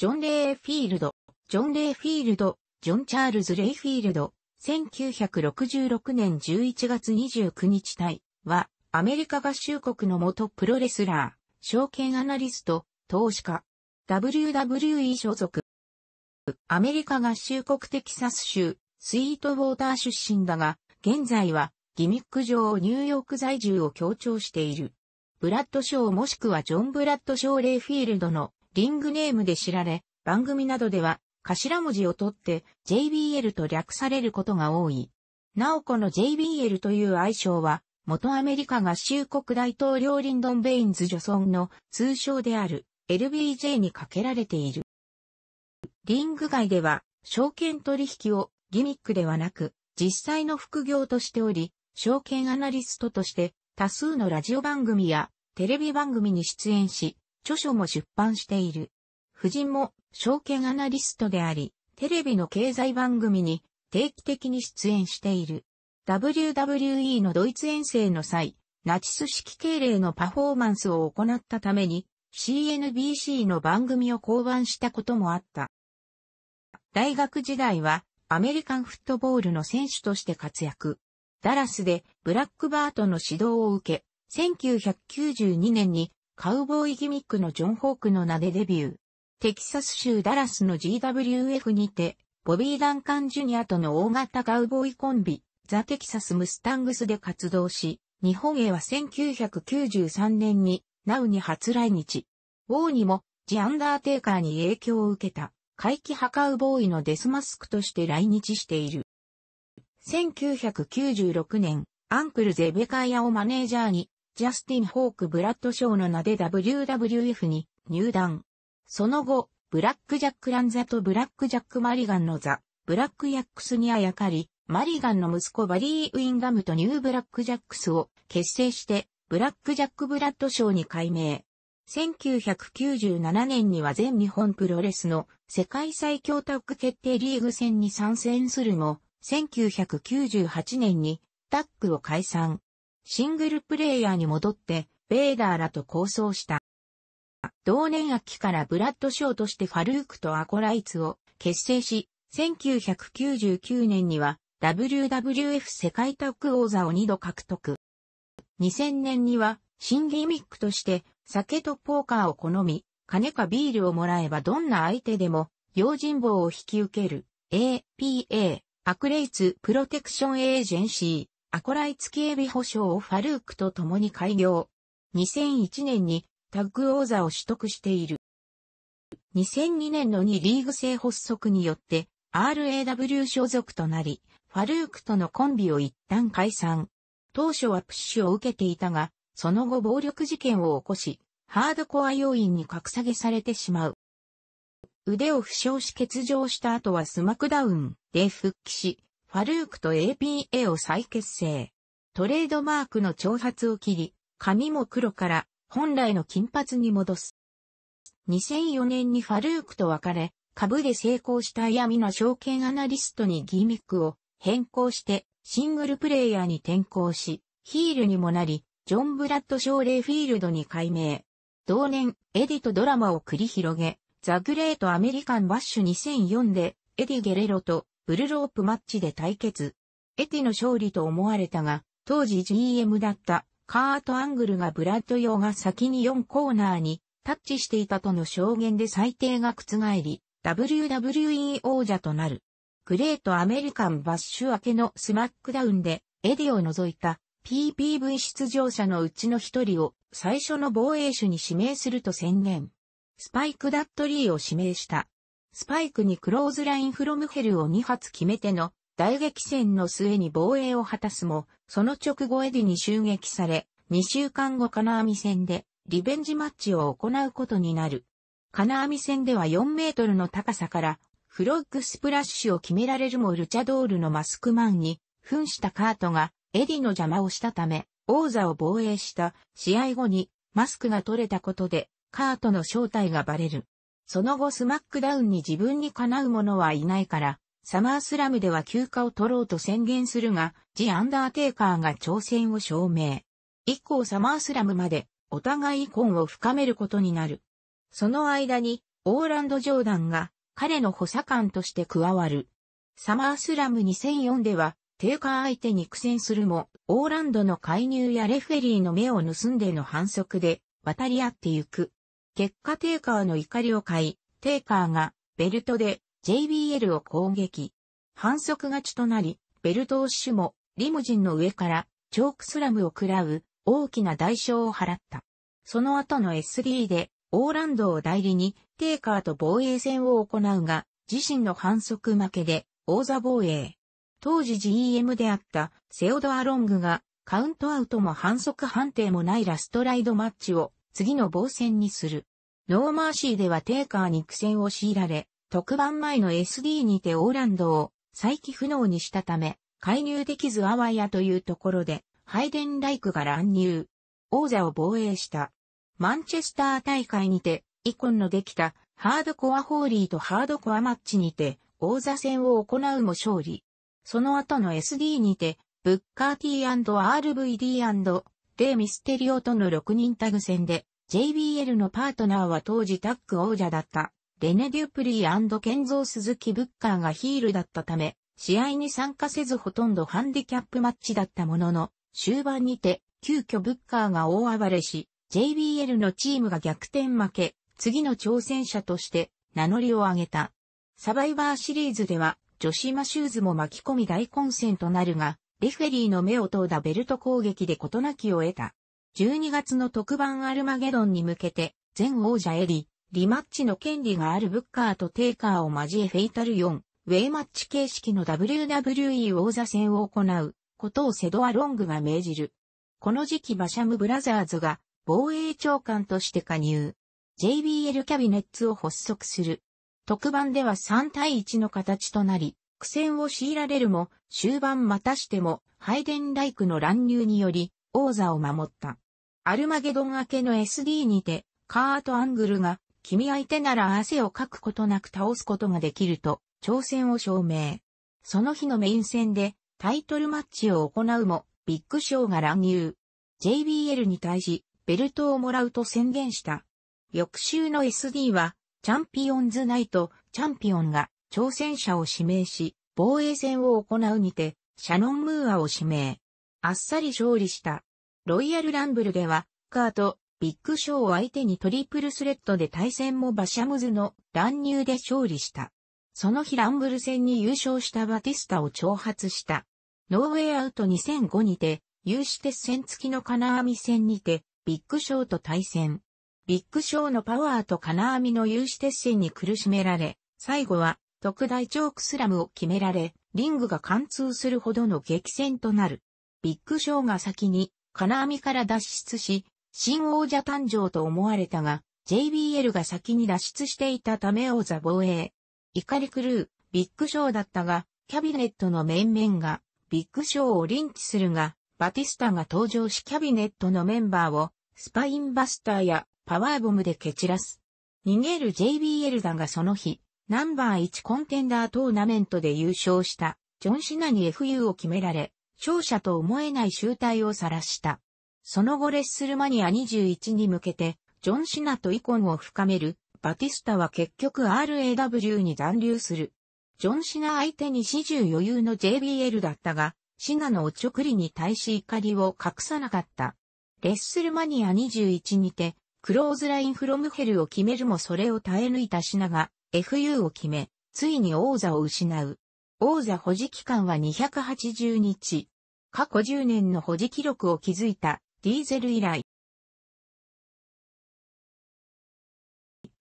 ジョン・レイフィールド、ジョン・レイフィールド、ジョン・チャールズ・レイフィールド、1966年11月29日対は、アメリカ合衆国の元プロレスラー、証券アナリスト、投資家、WWE 所属。アメリカ合衆国テキサス州、スイートウォーター出身だが、現在はギミック上ニューヨーク在住を強調している。ブラッドショーもしくはジョン・ブラッドショー・レイフィールドのリングネームで知られ、番組などでは頭文字を取って JBL と略されることが多い。なおこの JBL という愛称は、元アメリカ合衆国大統領リンドン・ベインズ・ジョソンの通称である LBJ にかけられている。リング外では、証券取引をギミックではなく、実際の副業としており、証券アナリストとして多数のラジオ番組やテレビ番組に出演し、著書も出版している。夫人も証券アナリストであり、テレビの経済番組に定期的に出演している。WWE のドイツ遠征の際、ナチス式敬礼のパフォーマンスを行ったために、CNBC の番組を降板したこともあった。大学時代は、アメリカンフットボールの選手として活躍。ダラスでブラックバートの指導を受け、1992年にカウボーイギミックのジョン・ホークの名でデビュー。テキサス州ダラスの GWF にて、ボビー・ダンカン・ジュニアとの大型カウボーイコンビ、ザ・テキサス・ムスタングスで活動し、日本へは1993年に、ナウに初来日。ウォーにも、ジ・アンダーテイカーに影響を受けた、怪奇派カウボーイのデスマスクとして来日している。1996年、アンクル・ゼベカイアをマネージャーに、ジャスティン・ホーク・ブラッドショーの名で WWF に入団。その後、ブラック・ジャック・ランザとブラック・ジャック・マリガンのザ、ブラック・ヤックスにあやかり、マリガンの息子バリー・ウィンガムとニュー・ブラック・ジャックスを結成して、ブラック・ジャック・ブラッドショーに改名。1997年には全日本プロレスの世界最強タッグ決定リーグ戦に参戦するも、1998年にタッグを解散。シングルプレイヤーに戻って、ベーダーらと構想した。同年秋からブラッドショーとしてファルークとアコライツを結成し、1999年には WWF 世界タッグ王座を2度獲得。2000年には新ギミックとして酒とポーカーを好み、金かビールをもらえばどんな相手でも用心棒を引き受ける APA アクレイツプロテクションエージェンシアコライツエビ保証をファルークと共に開業。2001年にタッグ王座を取得している。2002年の2リーグ制発足によって RAW 所属となり、ファルークとのコンビを一旦解散。当初はプッシュを受けていたが、その後暴力事件を起こし、ハードコア要員に格下げされてしまう。腕を負傷し欠場した後はスマクダウンで復帰し、ファルークと APA を再結成。トレードマークの長髪を切り、髪も黒から本来の金髪に戻す。2004年にファルークと別れ、株で成功した闇の証券アナリストにギミックを変更してシングルプレイヤーに転向し、ヒールにもなり、ジョン・ブラッド・ショーレイ・フィールドに改名。同年、エディとドラマを繰り広げ、ザ・グレート・アメリカン・バッシュ2004で、エディ・ゲレロとブルロープマッチで対決。エティの勝利と思われたが、当時 GM だったカート・アングルがブラッド用が先に4コーナーにタッチしていたとの証言で裁定が覆り、WWE 王者となる。グレートアメリカンバッシュ明けのスマックダウンでエディを除いた PPV 出場者のうちの一人を最初の防衛手に指名すると宣言。スパイク・ダットリーを指名した。スパイクにクローズラインフロムヘルを2発決めての大激戦の末に防衛を果たすも、その直後エディに襲撃され、2週間後金網戦でリベンジマッチを行うことになる。金網戦では4メートルの高さからフロッグスプラッシュを決められるもルチャドールのマスクマンに扮したカートがエディの邪魔をしたため王座を防衛した試合後にマスクが取れたことでカートの正体がバレる。その後スマックダウンに自分にかなう者はいないから、サマースラムでは休暇を取ろうと宣言するが、ジ・アンダーテイカーが挑戦を証明。以降サマースラムまで、お互い遺恨を深めることになる。その間に、オーランド・ジョーダンが、彼の補佐官として加わる。サマースラム2004では、テイカー相手に苦戦するも、オーランドの介入やレフェリーの目を盗んでの反則で、渡り合ってゆく。結果テイカーの怒りを買い、テイカーがベルトで JBL を攻撃。反則勝ちとなり、ベルトを死もリムジンの上からチョークスラムを食らう大きな代償を払った。その後の S3 でオーランドを代理にテイカーと防衛戦を行うが、自身の反則負けで王座防衛。当時 GM であったセオドア・ロングがカウントアウトも反則判定もないラストライドマッチを次の防戦にする。ノーマーシーではテーカーに苦戦を強いられ、特番前の SD にてオーランドを再起不能にしたため、介入できずワイアというところで、ハイデンライクが乱入。王座を防衛した。マンチェスター大会にて、イコンのできたハードコアホーリーとハードコアマッチにて、王座戦を行うも勝利。その後の SD にて、ブッカー T&RVD& デミステリオとの6人タグ戦で、JBL のパートナーは当時タッグ王者だった、レネ・デュプリーケンゾー・ズキ・ブッカーがヒールだったため、試合に参加せずほとんどハンディキャップマッチだったものの、終盤にて、急遽ブッカーが大暴れし、JBL のチームが逆転負け、次の挑戦者として名乗りを上げた。サバイバーシリーズでは、女子マシューズも巻き込み大混戦となるが、レフェリーの目を通だベルト攻撃で事なきを得た。12月の特番アルマゲドンに向けて、前王者エリ、リマッチの権利があるブッカーとテイカーを交えフェイタル4、ウェイマッチ形式の WWE 王座戦を行うことをセドア・ロングが命じる。この時期バシャムブラザーズが防衛長官として加入。JBL キャビネッツを発足する。特番では3対1の形となり、苦戦を強いられるも、終盤またしても、ハイデンライクの乱入により、王座を守った。アルマゲドン明けの SD にて、カート・アングルが、君相手なら汗をかくことなく倒すことができると、挑戦を証明。その日のメイン戦で、タイトルマッチを行うも、ビッグショーが乱入。JBL に対し、ベルトをもらうと宣言した。翌週の SD は、チャンピオンズナイト、チャンピオンが挑戦者を指名し、防衛戦を行うにて、シャノン・ムーアを指名。あっさり勝利した。ロイヤル・ランブルでは、カート、ビッグショーを相手にトリプルスレッドで対戦もバシャムズの乱入で勝利した。その日ランブル戦に優勝したバティスタを挑発した。ノーウェイアウト2005にて、有刺鉄線付きの金網戦にて、ビッグショーと対戦。ビッグショーのパワーと金網の有刺鉄線に苦しめられ、最後は特大チョークスラムを決められ、リングが貫通するほどの激戦となる。ビッグショーが先に金網から脱出し、新王者誕生と思われたが、JBL が先に脱出していたため王座防衛。怒り狂うビッグショーだったが、キャビネットの面々がビッグショーをリンチするが、バティスタが登場しキャビネットのメンバーをスパインバスターやパワーボムで蹴散らす。逃げる JBL だがその日、ナンバー1コンテンダートーナメントで優勝した、ジョン・シナに FU を決められ、勝者と思えない集体を晒した。その後レッスルマニア21に向けて、ジョン・シナとイコンを深める、バティスタは結局 RAW に残留する。ジョン・シナ相手に始終余裕の JBL だったが、シナのおちょくりに対し怒りを隠さなかった。レッスルマニア21にて、クローズラインフロムヘルを決めるもそれを耐え抜いた品が FU を決め、ついに王座を失う。王座保持期間は280日。過去10年の保持記録を築いたディーゼル以来。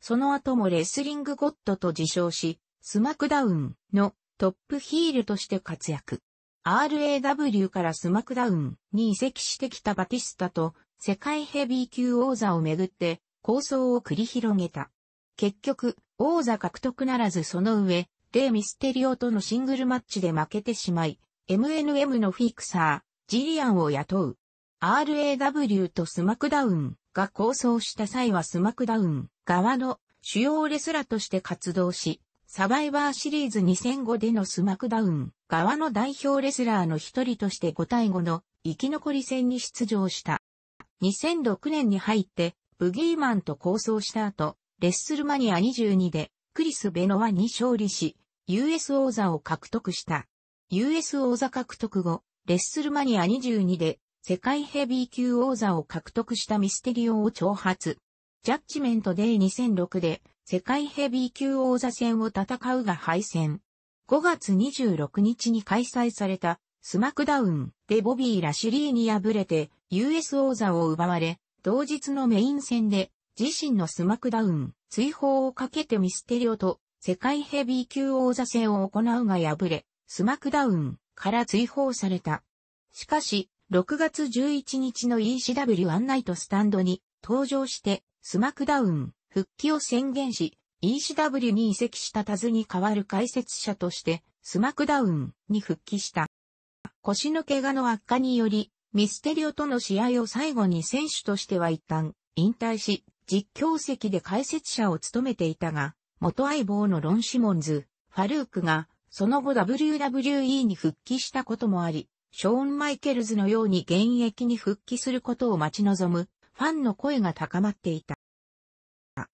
その後もレスリングゴッドと自称し、スマクダウンのトップヒールとして活躍。RAW からスマクダウンに移籍してきたバティスタと世界ヘビー級王座をめぐって構想を繰り広げた。結局、王座獲得ならずその上、レイ・ミステリオとのシングルマッチで負けてしまい、MNM のフィクサー、ジリアンを雇う。RAW とスマクダウンが構想した際はスマクダウン側の主要レスラーとして活動し、サバイバーシリーズ2005でのスマクダウン側の代表レスラーの一人として5対5の生き残り戦に出場した。2006年に入って、ブギーマンと構想した後、レッスルマニア22で、クリス・ベノワに勝利し、US 王座を獲得した。US 王座獲得後、レッスルマニア22で、世界ヘビー級王座を獲得したミステリオを挑発。ジャッジメントデー2006で、世界ヘビー級王座戦を戦うが敗戦。5月26日に開催されたスマクダウンでボビー・ラシュリーに敗れて US 王座を奪われ、同日のメイン戦で自身のスマクダウン追放をかけてミステリオと世界ヘビー級王座戦を行うが敗れ、スマクダウンから追放された。しかし、6月11日の e c w ンナイトスタンドに登場して、スマクダウン復帰を宣言し、ECW に移籍したタズに代わる解説者として、スマクダウンに復帰した。腰の怪我の悪化により、ミステリオとの試合を最後に選手としては一旦引退し、実況席で解説者を務めていたが、元相棒のロン・シモンズ、ファルークが、その後 WWE に復帰したこともあり、ショーン・マイケルズのように現役に復帰することを待ち望む、ファンの声が高まっていた。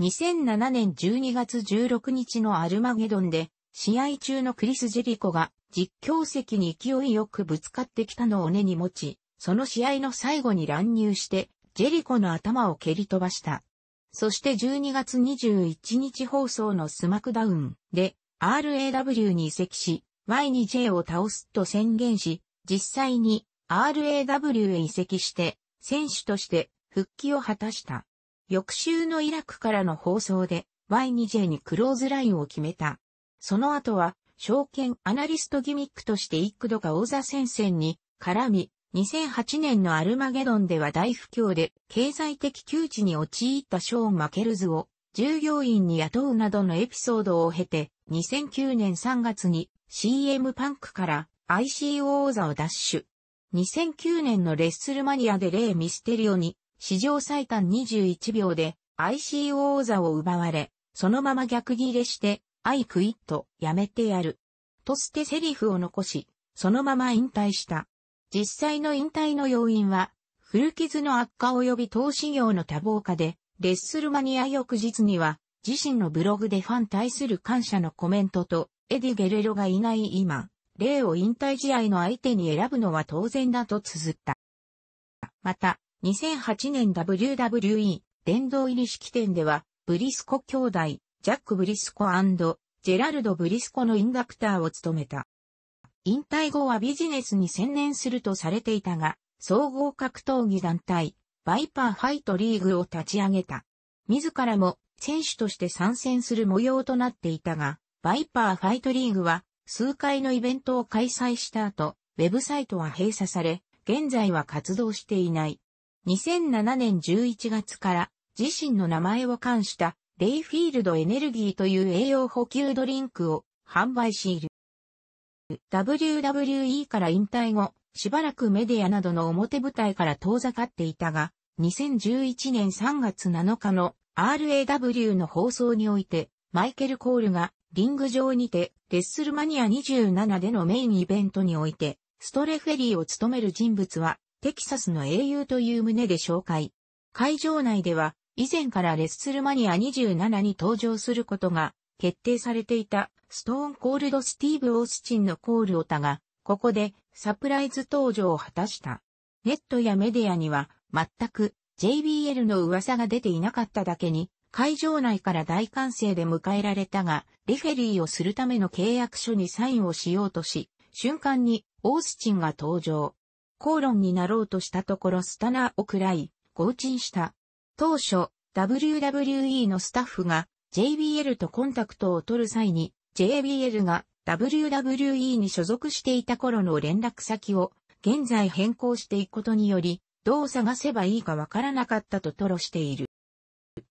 2007年12月16日のアルマゲドンで、試合中のクリス・ジェリコが実況席に勢いよくぶつかってきたのを根に持ち、その試合の最後に乱入して、ジェリコの頭を蹴り飛ばした。そして12月21日放送のスマクダウンで RAW に移籍し、Y2J を倒すと宣言し、実際に RAW へ移籍して、選手として復帰を果たした。翌週のイラクからの放送で Y2J にクローズラインを決めた。その後は証券アナリストギミックとして幾度か王座戦線に絡み、2008年のアルマゲドンでは大不況で経済的窮地に陥ったショーン・マケルズを従業員に雇うなどのエピソードを経て2009年3月に CM パンクから ICO 王座を奪取。2009年のレッスルマニアでレイ・ミステリオに史上最短21秒で ICO 王座を奪われ、そのまま逆ギレしてアイクイット、やめてやる。と捨てセリフを残し、そのまま引退した。実際の引退の要因は、古傷の悪化及び投資業の多忙化で、レッスルマニア翌日には、自身のブログでファン対する感謝のコメントと、エディ・ゲレロがいない今、例を引退試合の相手に選ぶのは当然だと綴った。また、2008年 WWE 殿堂入り式典では、ブリスコ兄弟、ジャック・ブリスコジェラルド・ブリスコのインダクターを務めた。引退後はビジネスに専念するとされていたが、総合格闘技団体、バイパーファイトリーグを立ち上げた。自らも選手として参戦する模様となっていたが、バイパーファイトリーグは数回のイベントを開催した後、ウェブサイトは閉鎖され、現在は活動していない。2007年11月から自身の名前を冠したレイフィールドエネルギーという栄養補給ドリンクを販売している。WWE から引退後、しばらくメディアなどの表舞台から遠ざかっていたが、2011年3月7日の RAW の放送において、マイケル・コールがリング上にて、レッスルマニア27でのメインイベントにおいて、ストレフェリーを務める人物は、テキサスの英雄という旨で紹介。会場内では、以前からレッスルマニア27に登場することが決定されていたストーンコールドスティーブ・オースチンのコールオタが、ここでサプライズ登場を果たした。ネットやメディアには全く JBL の噂が出ていなかっただけに、会場内から大歓声で迎えられたが、レフェリーをするための契約書にサインをしようとし、瞬間にオースチンが登場。口論になろうとしたところスタナーを喰らい、合鎮した。当初、WWE のスタッフが JBL とコンタクトを取る際に、JBL が WWE に所属していた頃の連絡先を現在変更していくことにより、どう探せばいいかわからなかったと吐露している。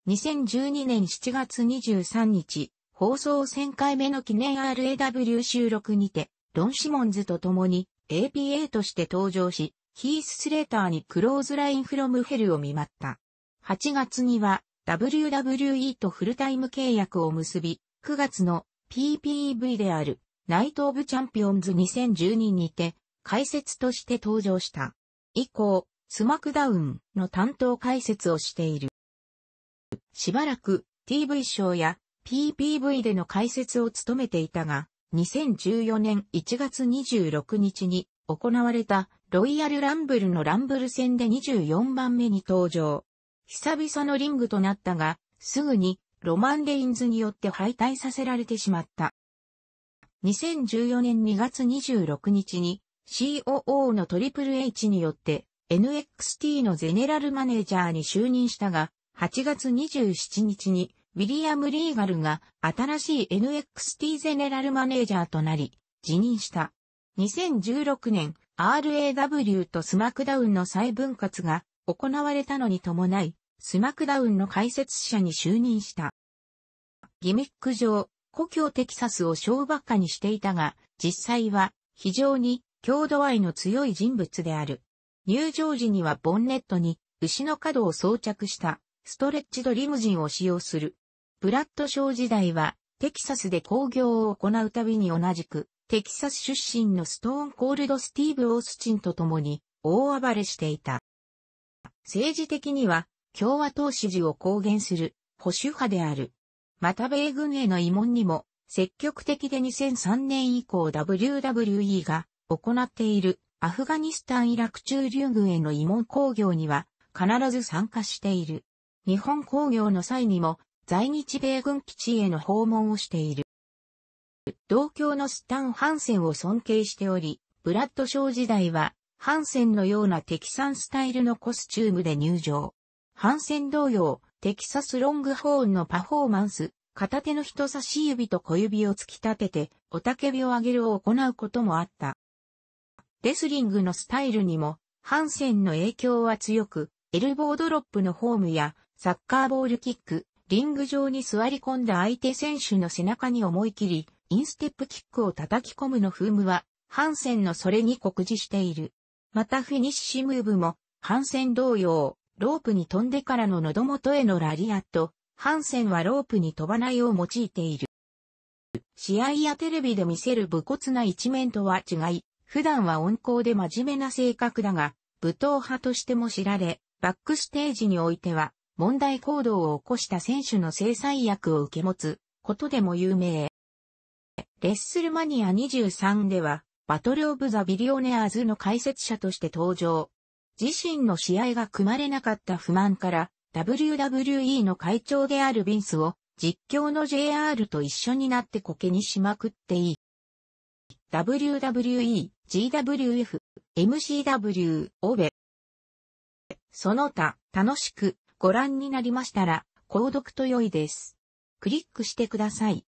2012年7月23日、放送1000回目の記念 RAW 収録にて、ロン・シモンズと共に APA として登場し、ヒース・スレーターにクローズライン・フロム・ヘルを見舞った。8月には WWE とフルタイム契約を結び、9月の PPV であるナイト・オブ・チャンピオンズ2012にて解説として登場した。以降、スマクダウンの担当解説をしている。しばらく TV ショーや PPV での解説を務めていたが、2014年1月26日に行われたロイヤルランブルのランブル戦で24番目に登場。久々のリングとなったが、すぐにロマン・レインズによって敗退させられてしまった。2014年2月26日に COO のトリプル H によって NXT のゼネラルマネージャーに就任したが、8月27日にウィリアム・リーガルが新しい NXT ゼネラルマネージャーとなり、辞任した。2016年、RAW とスマクダウンの再分割が行われたのに伴い、スマクダウンの解説者に就任した。ギミック上、故郷テキサスを小ばっかにしていたが、実際は非常に郷土愛の強い人物である。入場時にはボンネットに牛の角を装着したストレッチドリムジンを使用する。ブラッドショー時代はテキサスで工業を行うたびに同じくテキサス出身のストーンコールドスティーブ・オースチンと共に大暴れしていた。政治的には共和党支持を公言する保守派である。また米軍への慰問にも積極的で2003年以降 WWE が行っているアフガニスタンイラク中流軍への慰問工業には必ず参加している。日本工業の際にも在日米軍基地への訪問をしている。同郷のスタン・ハンセンを尊敬しており、ブラッドショー時代はハンセンのような敵キスタイルのコスチュームで入場。反戦同様、テキサスロングホーンのパフォーマンス、片手の人差し指と小指を突き立てて、おたけびを上げるを行うこともあった。レスリングのスタイルにも、ハンセンの影響は強く、エルボードロップのフォームや、サッカーボールキック、リング上に座り込んだ相手選手の背中に思い切り、インステップキックを叩き込むの風味は、ハンセンのそれに酷似している。またフィニッシュムーブも、ハンセン同様、ロープに飛んでからの喉元へのラリアット、ハンセンはロープに飛ばないを用いている。試合やテレビで見せる武骨な一面とは違い、普段は温厚で真面目な性格だが、武闘派としても知られ、バックステージにおいては、問題行動を起こした選手の制裁役を受け持つことでも有名。レッスルマニア23では、バトルオブザビリオネアーズの解説者として登場。自身の試合が組まれなかった不満から、WWE の会長であるビンスを、実況の JR と一緒になってコケにしまくっていい。WWE、GWF、MCW、オベ。その他、楽しくご覧になりましたら、購読と良いです。クリックしてください。